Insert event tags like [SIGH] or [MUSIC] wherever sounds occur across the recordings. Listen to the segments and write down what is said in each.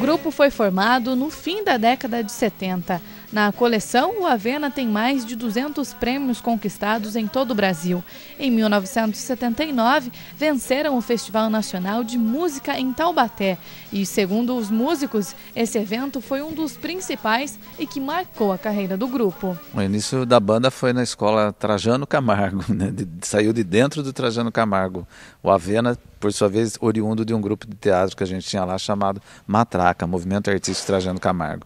grupo foi formado no fim da década de 70. Na coleção, o Avena tem mais de 200 prêmios conquistados em todo o Brasil. Em 1979, venceram o Festival Nacional de Música em Taubaté e, segundo os músicos, esse evento foi um dos principais e que marcou a carreira do grupo. O início da banda foi na escola Trajano Camargo, [LAUGHS] né? saiu de dentro do Trajano Camargo. O Avena, por sua vez, oriundo de um grupo de teatro que a gente tinha lá chamado Matraca, Movimento Artístico Trajano Camargo.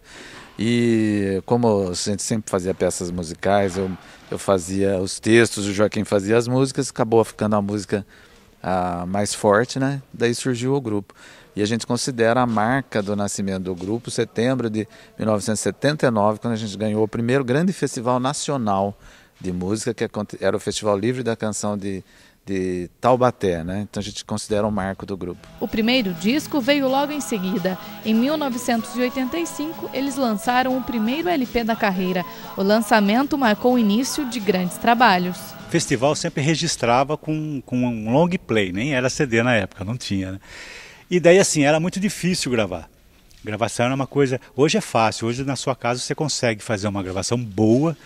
E como a gente sempre fazia peças musicais, eu, eu fazia os textos, o Joaquim fazia as músicas, acabou ficando a música a, mais forte, né? Daí surgiu o grupo. E a gente considera a marca do nascimento do grupo setembro de 1979, quando a gente ganhou o primeiro grande festival nacional de música, que era o Festival Livre da Canção de, de Taubaté, né? Então a gente considera um marco do grupo. O primeiro disco veio logo em seguida. Em 1985, eles lançaram o primeiro LP da carreira. O lançamento marcou o início de grandes trabalhos. O festival sempre registrava com, com um long play, nem era CD na época, não tinha, né? E daí assim, era muito difícil gravar. Gravação era uma coisa. Hoje é fácil, hoje na sua casa você consegue fazer uma gravação boa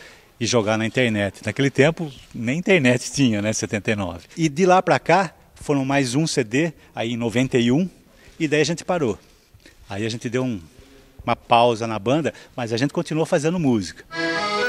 e jogar na internet. Naquele tempo, nem internet [LAUGHS] tinha, né, 79. E de lá para cá, foram mais um CD, aí em 91, e daí a gente parou. Aí a gente deu um, uma pausa na banda, mas a gente continuou fazendo música.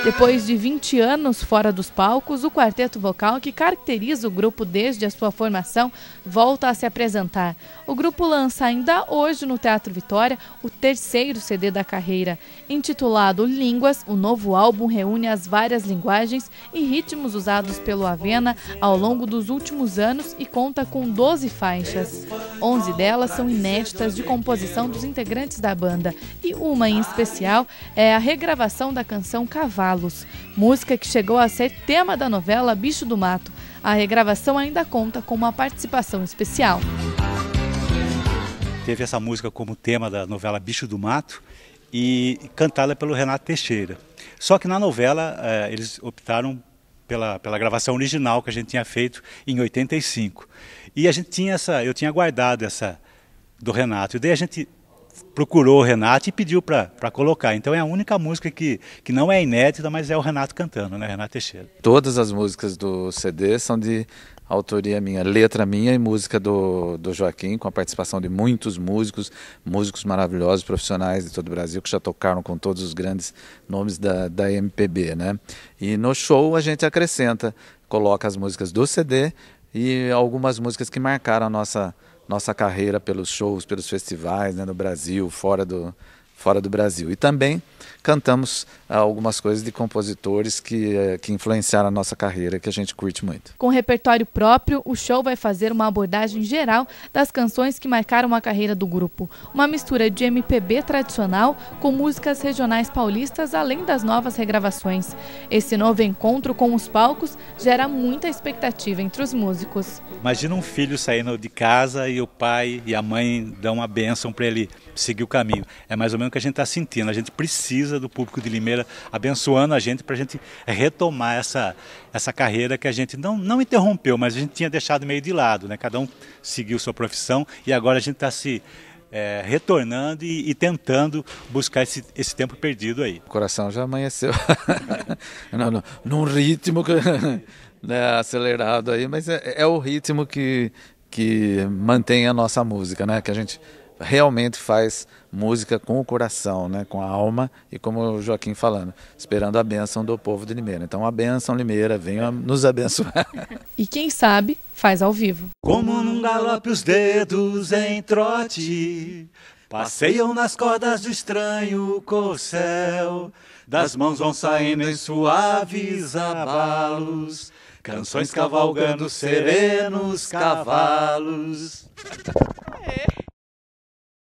Depois de 20 anos fora dos palcos, o quarteto vocal que caracteriza o grupo desde a sua formação volta a se apresentar. O grupo lança ainda hoje no Teatro Vitória o terceiro CD da carreira. Intitulado Línguas, o novo álbum reúne as várias linguagens e ritmos usados pelo Avena ao longo dos últimos anos e conta com 12 faixas. 11 delas são inéditas de composição dos integrantes da banda e uma em especial é a regravação da canção Cavalo cavalos, música que chegou a ser tema da novela Bicho do Mato. A regravação ainda conta com uma participação especial. Teve essa música como tema da novela Bicho do Mato e cantada pelo Renato Teixeira. Só que na novela eh, eles optaram pela, pela gravação original que a gente tinha feito em 85. E a gente tinha essa, eu tinha guardado essa do Renato. E daí a gente procurou o Renato e pediu para colocar. Então é a única música que, que não é inédita, mas é o Renato cantando, né, Renato Teixeira. Todas as músicas do CD são de autoria minha, letra minha e música do, do Joaquim, com a participação de muitos músicos, músicos maravilhosos, profissionais de todo o Brasil, que já tocaram com todos os grandes nomes da, da MPB, né? E no show a gente acrescenta, coloca as músicas do CD e algumas músicas que marcaram a nossa nossa carreira pelos shows, pelos festivais né, no Brasil, fora do, fora do Brasil. E também cantamos ah, algumas coisas de compositores que, eh, que influenciaram a nossa carreira, que a gente curte muito. Com repertório próprio, o show vai fazer uma abordagem geral das canções que marcaram a carreira do grupo. Uma mistura de MPB tradicional com músicas regionais paulistas, além das novas regravações. Esse novo encontro com os palcos gera muita expectativa entre os músicos. Imagina um filho saindo de casa e o pai e a mãe dão uma bênção para ele seguir o caminho. É mais ou menos o que a gente está sentindo. A gente precisa do público de Limeira, abençoando a gente para a gente retomar essa, essa carreira que a gente não, não interrompeu, mas a gente tinha deixado meio de lado, né? Cada um seguiu sua profissão e agora a gente está se é, retornando e, e, tentando buscar esse, esse, tempo perdido aí. O coração já amanheceu. [LAUGHS] não, não, num ritmo que, [LAUGHS] né, acelerado aí, mas é, é o ritmo que, que mantém a nossa música, né? Que a gente realmente faz música com o coração, né, com a alma e como o Joaquim falando, esperando a benção do povo de Limeira. Então a benção Limeira, venha nos abençoar. [LAUGHS] E quem sabe faz ao vivo. Como num galope os dedos em trote, passeiam nas cordas do estranho corcel, das mãos vão saindo em suaves abalos. Canções cavalgando serenos cavalos. É.